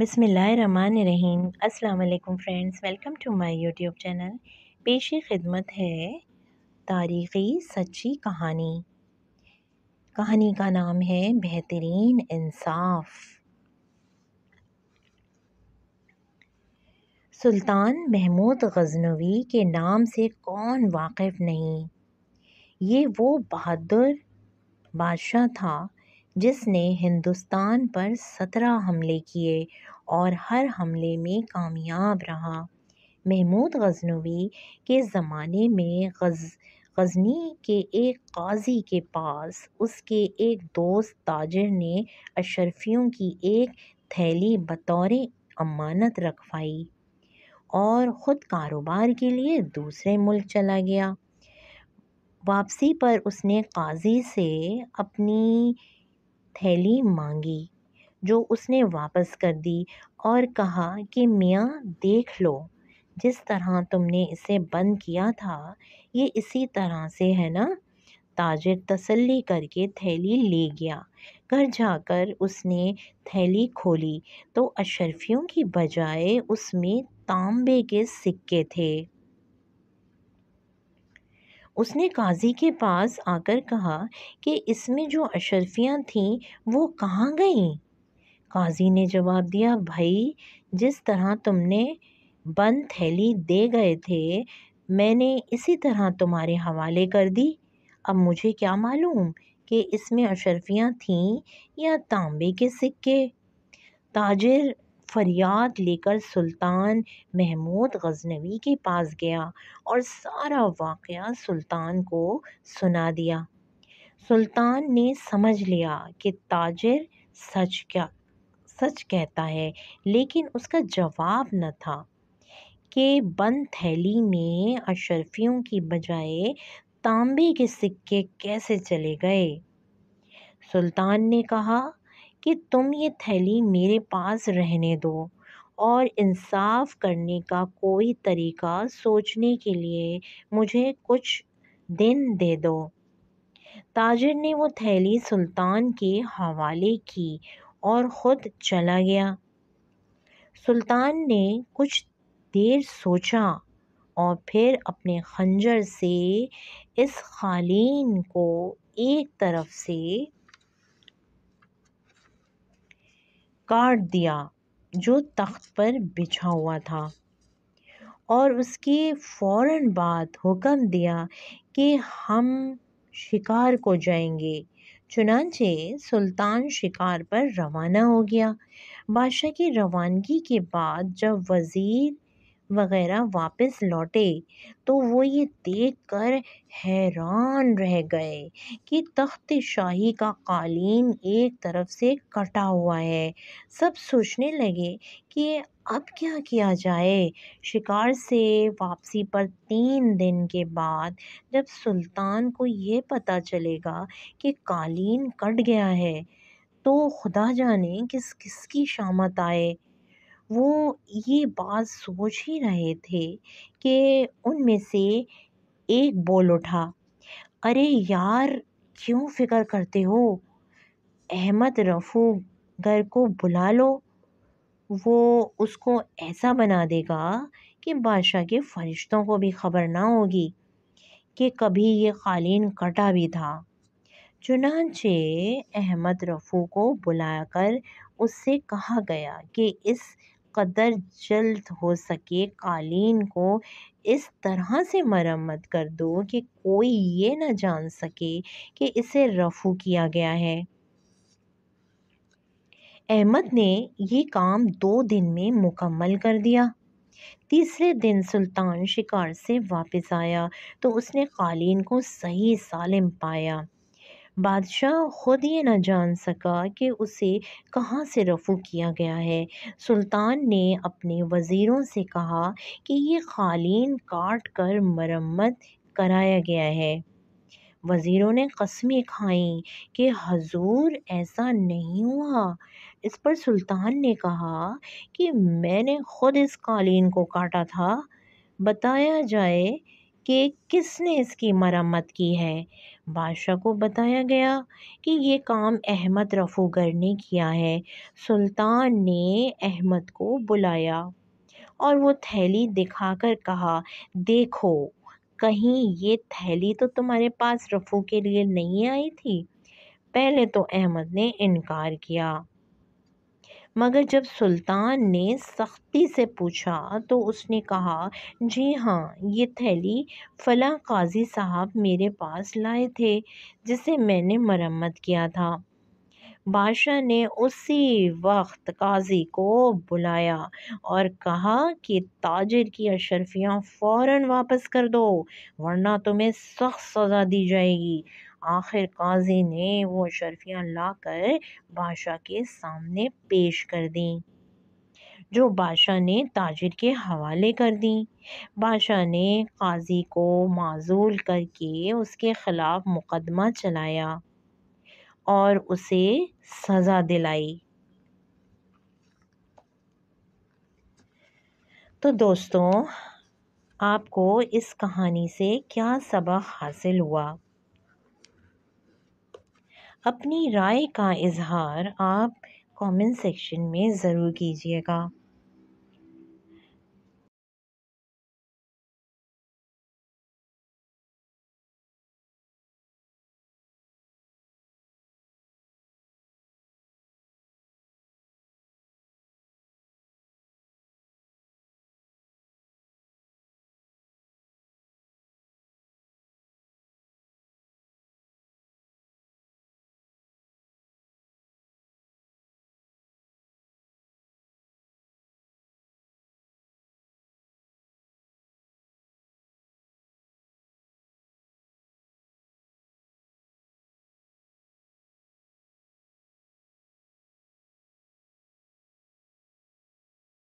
बसमीम् अल्लाम friends welcome to my YouTube channel पेश खिदमत है तारीख़ी सच्ची कहानी कहानी का नाम है बेहतरीन इंसाफ सुल्तान महमूद गजनवी के नाम से कौन वाकिफ़ नहीं ये वो बहादुर बादशाह था जिसने हिंदुस्तान पर सत्रह हमले किए और हर हमले में कामयाब रहा महमूद गजनवी के ज़माने में गज़ गजनी के एक काजी के पास उसके एक दोस्त ताजर ने अशरफियों की एक थैली बतौर अमानत रखवाई और ख़ुद कारोबार के लिए दूसरे मुल्क चला गया वापसी पर उसने काजी से अपनी थैली मांगी जो उसने वापस कर दी और कहा कि मियाँ देख लो जिस तरह तुमने इसे बंद किया था ये इसी तरह से है ना ताजिर तसल्ली करके थैली ले गया घर जाकर उसने थैली खोली तो अशरफियों की बजाय उसमें तांबे के सिक्के थे उसने काजी के पास आकर कहा कि इसमें जो अशरफियाँ थीं वो कहाँ गईं काजी ने जवाब दिया भाई जिस तरह तुमने बंद थैली दे गए थे मैंने इसी तरह तुम्हारे हवाले कर दी अब मुझे क्या मालूम कि इसमें अशरफियाँ थीं या तांबे के सिक्के ताजिर फरियाद लेकर सुल्तान महमूद गज़नवी के पास गया और सारा वाक़या सुल्तान को सुना दिया सुल्तान ने समझ लिया कि ताजर सच क्या सच कहता है लेकिन उसका जवाब न था कि बंद थैली में अशरफियों की बजाय तांबे के सिक्के कैसे चले गए सुल्तान ने कहा कि तुम ये थैली मेरे पास रहने दो और इंसाफ करने का कोई तरीका सोचने के लिए मुझे कुछ दिन दे दो ताजर ने वो थैली सुल्तान के हवाले की और ख़ुद चला गया सुल्तान ने कुछ देर सोचा और फिर अपने खंजर से इस खालीन को एक तरफ से काट दिया जो तख्त पर बिछा हुआ था और उसके फ़ौर बाद हुक्म दिया कि हम शिकार को जाएंगे चुनाचे सुल्तान शिकार पर रवाना हो गया बादशाह की रवानगी के बाद जब वज़ीर वगैरह वापस लौटे तो वो ये देख कर हैरान रह गए कि तख्त शाही का कालीन एक तरफ से कटा हुआ है सब सोचने लगे कि अब क्या किया जाए शिकार से वापसी पर तीन दिन के बाद जब सुल्तान को ये पता चलेगा कि कालीन कट गया है तो खुदा जाने किस किस की शामत आए वो ये बात सोच ही रहे थे कि उनमें से एक बोल उठा अरे यार क्यों फ़िक्र करते हो अहमद रफ़ू घर को बुला लो वो उसको ऐसा बना देगा कि बादशाह के फरिश्तों को भी खबर ना होगी कि कभी ये कालीन कटा भी था चुनाचे अहमद रफ़ू को बुलाकर उससे कहा गया कि इस क़दर जल्द हो सके क़ालीन को इस तरह से मरम्मत कर दो कि कोई ये ना जान सके कि इसे रफ़ू किया गया है अहमद ने ये काम दो दिन में मुकम्मल कर दिया तीसरे दिन सुल्तान शिकार से वापस आया तो उसने क़ालीन को सही सालिम पाया बादशाह ख़ुद ये ना जान सका कि उसे कहाँ से रफ़ू किया गया है सुल्तान ने अपने वज़ीरों से कहा कि ये क़ालीन काट कर मरम्मत कराया गया है वज़ीरों ने कस्में खाई कि हजूर ऐसा नहीं हुआ इस पर सुल्तान ने कहा कि मैंने ख़ुद इस क़ालीन को काटा था बताया जाए कि किसने इसकी मरम्मत की है बादशाह को बताया गया कि ये काम अहमद रफूगर ने किया है सुल्तान ने अहमद को बुलाया और वो थैली दिखाकर कहा देखो कहीं ये थैली तो तुम्हारे पास रफ़ू के लिए नहीं आई थी पहले तो अहमद ने इनकार किया मगर जब सुल्तान ने सख्ती से पूछा तो उसने कहा जी हाँ ये थैली फला काजी साहब मेरे पास लाए थे जिसे मैंने मरम्मत किया था बादशाह ने उसी वक्त काजी को बुलाया और कहा कि ताजर की अशरफियाँ फ़ौर वापस कर दो वरना तुम्हें सख्त सज़ा दी जाएगी आखिर काजी ने वो शर्फियाँ लाकर बादशाह के सामने पेश कर दी जो बादशाह ने ताजिर के हवाले कर दी बादशाह ने काजी को माजूल करके उसके ख़िलाफ़ मुकदमा चलाया और उसे सज़ा दिलाई तो दोस्तों आपको इस कहानी से क्या सबक हासिल हुआ अपनी राय का इज़हार आप कमेंट सेक्शन में ज़रूर कीजिएगा